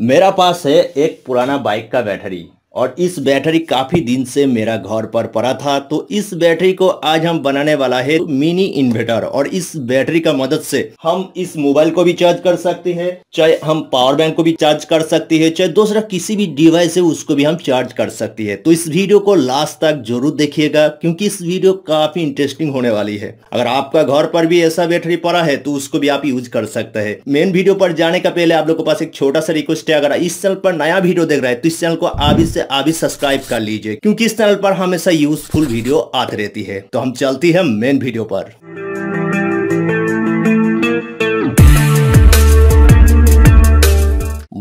मेरा पास है एक पुराना बाइक का बैटरी और इस बैटरी काफ़ी दिन से मेरा घर पर पड़ा था तो इस बैटरी को आज हम बनाने वाला है मिनी इन्वर्टर और इस बैटरी का मदद से हम इस मोबाइल को भी चार्ज कर सकते हैं चाहे हम पावर बैंक को भी चार्ज कर सकते हैं चाहे दूसरा किसी भी डिवाइस है उसको भी हम चार्ज कर सकते हैं तो इस वीडियो को लास्ट तक जरूर देखिएगा क्योंकि इस वीडियो काफ़ी इंटरेस्टिंग होने वाली है अगर आपका घर पर भी ऐसा बैटरी पड़ा है तो उसको भी आप यूज कर सकते हैं मेन वीडियो पर जाने का पहले आप लोग के पास एक छोटा सा रिक्वेस्ट है अगर इस चैनल पर नया वीडियो देख रहा है तो इस चैनल को आप इससे से सब्सक्राइब कर लीजिए क्योंकि इस चैनल पर हमेशा यूजफुल वीडियो आती रहती है तो हम चलती है मेन वीडियो पर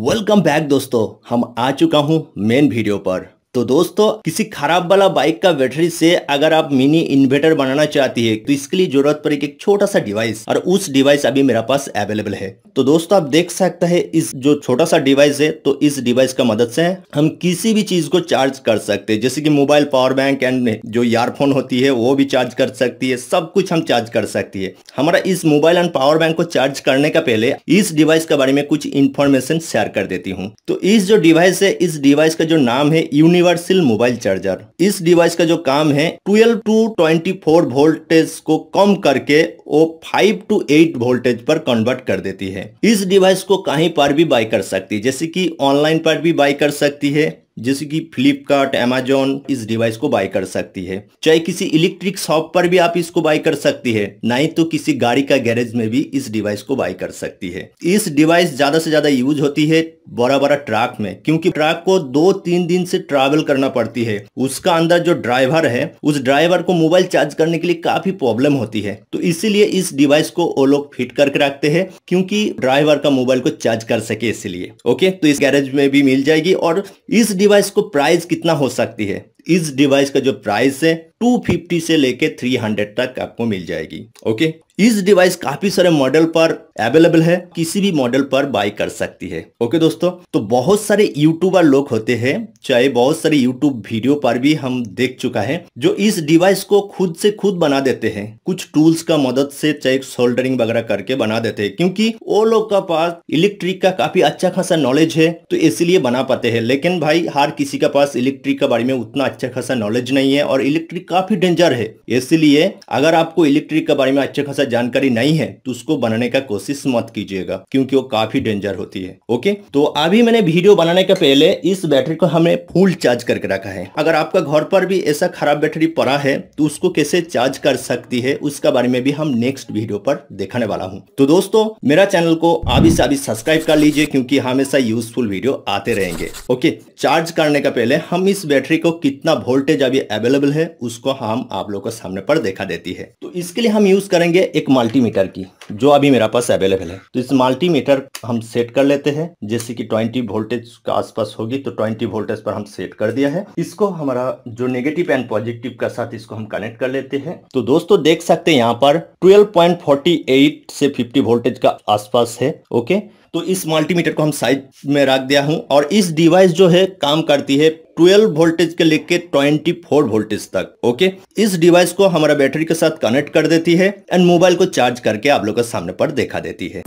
वेलकम बैक दोस्तों हम आ चुका हूं मेन वीडियो पर तो दोस्तों किसी खराब वाला बाइक का बैटरी से अगर आप मिनी इन्वर्टर बनाना चाहती है तो इसके लिए जरूरत पड़ेगी एक छोटा सा डिवाइस और उस डिवाइस अभी मेरा पास अवेलेबल है तो दोस्तों आप देख सकते हैं इस जो छोटा सा डिवाइस है तो इस डिवाइस का मदद से हम किसी भी चीज को चार्ज कर सकते हैं जैसे कि मोबाइल पावर बैंक एंड जो ईयरफोन होती है वो भी चार्ज कर सकती है सब कुछ हम चार्ज कर सकती है हमारा इस मोबाइल एंड पावर बैंक को चार्ज करने का पहले इस डिवाइस के बारे में कुछ इन्फॉर्मेशन शेयर कर देती हूँ तो इस जो डिवाइस है इस डिवाइस का जो नाम है यूनिट यूनिवर्सल मोबाइल चार्जर इस डिवाइस का जो काम है 12 टू 24 वोल्टेज को कम करके वो 5 टू 8 वोल्टेज पर कन्वर्ट कर देती है इस डिवाइस को कहीं पर भी बाय कर सकती है जैसे कि ऑनलाइन पर भी बाय कर सकती है जैसे कि फ्लिपकार्ट एमेजोन इस डिवाइस को बाय कर सकती है चाहे किसी इलेक्ट्रिक शॉप पर भी आप इसको बाय कर सकती है ही तो किसी गाड़ी का गैरेज में भी इस डिवाइस को बाय कर सकती है इस डिवाइस ज्यादा से ज्यादा यूज होती है बड़ा बड़ा ट्रक में क्योंकि ट्रक को दो तीन दिन से ट्रैवल करना पड़ती है उसका अंदर जो ड्राइवर है उस ड्राइवर को मोबाइल चार्ज करने के लिए काफी प्रॉब्लम होती है तो इसीलिए इस डिवाइस को वो लोग फिट करके रखते हैं क्योंकि ड्राइवर का मोबाइल को चार्ज कर सके इसलिए ओके तो इस गैरेज में भी मिल जाएगी और इस डिवाइस डिवाइस को प्राइस कितना हो सकती है इस डिवाइस का जो प्राइस है 250 से लेके 300 तक आपको मिल जाएगी ओके इस डिवाइस काफी सारे मॉडल पर अवेलेबल है किसी भी मॉडल पर बाय कर सकती है ओके दोस्तों तो बहुत सारे यूट्यूबर लोग होते हैं चाहे बहुत सारे यूट्यूब वीडियो पर भी हम देख चुका है जो इस डिवाइस को खुद से खुद बना देते हैं कुछ टूल्स का मदद से चाहे सोल्डरिंग वगैरह करके बना देते हैं क्योंकि वो लोग का पास इलेक्ट्रिक का काफी अच्छा खासा नॉलेज है तो इसीलिए बना पाते है लेकिन भाई हर किसी के पास इलेक्ट्रिक के बारे में उतना अच्छा खासा नॉलेज नहीं है और इलेक्ट्रिक काफी डेंजर है इसलिए अगर आपको इलेक्ट्रिक के बारे में अच्छा खासा जानकारी नहीं है तो उसको बनाने का कोशिश मत कीजिएगा क्योंकि वो काफी डेंजर होती है ओके तो अभी मैंने वीडियो बनाने के पहले इस बैटरी को हमें फुल चार्ज करके रखा है अगर आपका घर पर भी ऐसा खराब बैटरी पड़ा है तो उसको कैसे चार्ज कर सकती है उसका बारे में भी हम नेक्स्ट वीडियो पर देखने वाला हूँ तो दोस्तों मेरा चैनल को अभी से अभी सब्सक्राइब कर लीजिए क्योंकि हमेशा यूजफुल वीडियो आते रहेंगे ओके चार्ज करने का पहले हम इस बैटरी को कितना वोल्टेज अभी अवेलेबल है उसको हम आप लोगों के सामने पर देखा देती है तो इसके लिए हम यूज करेंगे एक मल्टीमीटर की जो अभी मेरा पास अवेलेबल है तो इस मल्टीमीटर हम सेट कर लेते हैं जैसे कि 20 वोल्टेज का आसपास होगी तो 20 वोल्टेज पर हम सेट कर दिया है इसको हमारा जो नेगेटिव एंड पॉजिटिव का साथ इसको हम कनेक्ट कर लेते हैं तो दोस्तों देख सकते हैं यहाँ पर 12.48 से 50 वोल्टेज का आसपास है ओके तो इस मल्टीमीटर को हम साइड में रख दिया हूं और इस डिवाइस जो है काम करती है 12 वोल्टेज के लेके 24 वोल्टेज तक ओके इस डिवाइस को हमारा बैटरी के साथ कनेक्ट कर देती है एंड मोबाइल को चार्ज करके आप लोग के सामने पर देखा देती है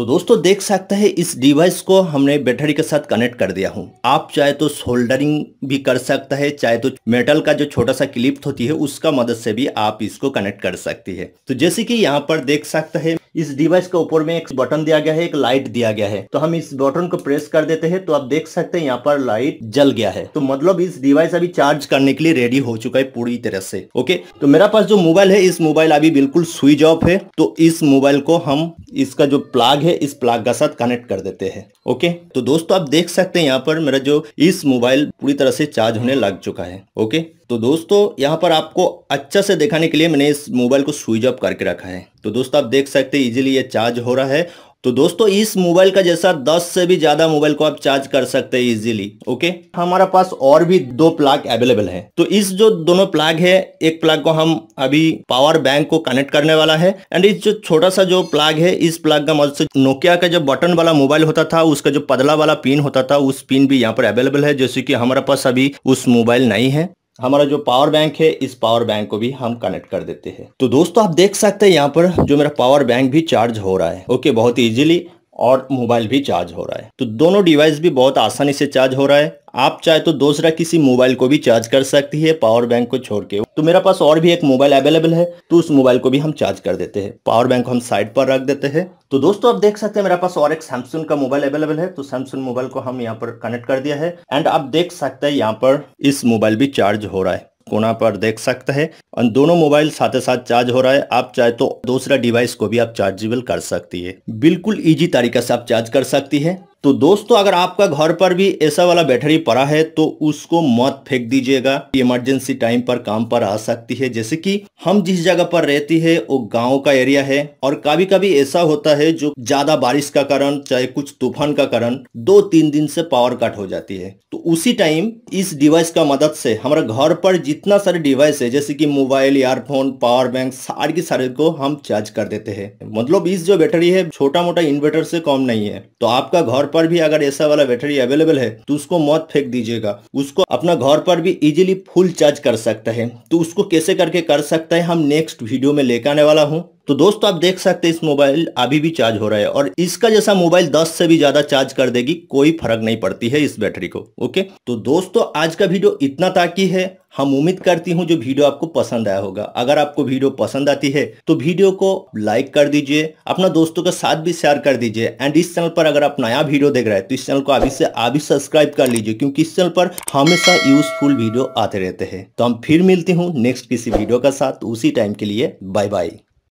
तो दोस्तों देख सकते हैं इस डिवाइस को हमने बैटरी के साथ कनेक्ट कर दिया हूँ आप चाहे तो सोल्डरिंग भी कर सकता है चाहे तो मेटल का जो छोटा सा क्लिप होती है उसका मदद से भी आप इसको कनेक्ट कर सकती है तो जैसे कि यहाँ पर देख सकते हैं इस डिवाइस के ऊपर में एक बटन दिया गया है एक लाइट दिया गया है तो हम इस बटन को प्रेस कर देते हैं तो आप देख सकते हैं यहाँ पर लाइट जल गया है तो मतलब इस डिवाइस अभी चार्ज करने के लिए रेडी हो चुका है पूरी तरह से ओके तो मेरा पास जो मोबाइल है इस मोबाइल अभी बिल्कुल स्विच ऑफ है तो इस मोबाइल को हम इसका जो प्लाग है सीधे इस प्लाग का साथ कनेक्ट कर देते हैं ओके तो दोस्तों आप देख सकते हैं यहाँ पर मेरा जो इस मोबाइल पूरी तरह से चार्ज होने लग चुका है ओके तो दोस्तों यहाँ पर आपको अच्छा से दिखाने के लिए मैंने इस मोबाइल को स्विच ऑफ करके रखा है तो दोस्तों आप देख सकते हैं इजीली ये चार्ज हो रहा है तो दोस्तों इस मोबाइल का जैसा 10 से भी ज्यादा मोबाइल को आप चार्ज कर सकते हैं इजीली ओके हमारा पास और भी दो प्लाग अवेलेबल है तो इस जो दोनों प्लाग है एक प्लाग को हम अभी पावर बैंक को कनेक्ट करने वाला है एंड इस जो छोटा सा जो प्लाग है इस प्लाग का मदद से नोकिया का जो बटन वाला मोबाइल होता था उसका जो पदला वाला पिन होता था उस पिन भी यहाँ पर अवेलेबल है जैसे की हमारे पास अभी उस मोबाइल नहीं है हमारा जो पावर बैंक है इस पावर बैंक को भी हम कनेक्ट कर देते हैं तो दोस्तों आप देख सकते हैं यहाँ पर जो मेरा पावर बैंक भी चार्ज हो रहा है ओके बहुत इजीली और मोबाइल भी चार्ज हो रहा है तो दोनों डिवाइस भी बहुत आसानी से चार्ज हो रहा है आप चाहे तो दूसरा किसी मोबाइल को भी चार्ज कर सकती है पावर बैंक को छोड़ के तो मेरा पास और भी एक मोबाइल अवेलेबल है तो उस मोबाइल को भी हम चार्ज कर देते हैं पावर बैंक को हम साइड पर रख देते हैं तो दोस्तों आप देख सकते हैं मेरा पास और एक सैमसंग का मोबाइल अवेलेबल है तो सैमसंग मोबाइल को हम यहाँ पर कनेक्ट कर दिया है एंड आप देख सकते हैं यहाँ पर इस मोबाइल भी चार्ज हो रहा है कोना पर देख सकते हैं और दोनों मोबाइल साथ साथ चार्ज हो रहा है आप चाहे तो दूसरा डिवाइस को भी आप चार्जेबल कर सकती है बिल्कुल इजी तरीका से आप चार्ज कर सकती है तो दोस्तों अगर आपका घर पर भी ऐसा वाला बैटरी पड़ा है तो उसको मत फेंक दीजिएगा इमरजेंसी टाइम पर काम पर आ सकती है जैसे कि हम जिस जगह पर रहती है वो गांव का एरिया है और कभी कभी ऐसा होता है जो ज्यादा बारिश का कारण चाहे कुछ तूफान का कारण दो तीन दिन से पावर कट हो जाती है तो उसी टाइम इस डिवाइस का मदद से हमारा घर पर जितना सारे डिवाइस है जैसे कि मोबाइल ईयरफोन पावर बैंक सारे के सारे को हम चार्ज कर देते हैं मतलब इस जो बैटरी है छोटा मोटा इन्वर्टर से कम नहीं है तो आपका घर पर भी अगर ऐसा वाला बैटरी अवेलेबल है तो उसको मौत फेंक दीजिएगा उसको अपना घर पर भी इजिली फुल चार्ज कर सकता है तो उसको कैसे करके कर सकता है हम नेक्स्ट वीडियो में लेकर आने वाला हूँ तो दोस्तों आप देख सकते हैं इस मोबाइल अभी भी चार्ज हो रहा है और इसका जैसा मोबाइल 10 से भी ज्यादा चार्ज कर देगी कोई फर्क नहीं पड़ती है इस बैटरी को ओके तो दोस्तों आज का वीडियो इतना ताकि है हम उम्मीद करती हूँ जो वीडियो आपको पसंद आया होगा अगर आपको वीडियो पसंद आती है तो वीडियो को लाइक कर दीजिए अपना दोस्तों के साथ भी शेयर कर दीजिए एंड इस चैनल पर अगर आप नया वीडियो देख रहे हैं तो इस चैनल को अभी से अभी सब्सक्राइब कर लीजिए क्योंकि इस चैनल पर हमेशा यूजफुल वीडियो आते रहते हैं तो हम फिर मिलती हूँ नेक्स्ट किसी वीडियो के साथ उसी टाइम के लिए बाय बाय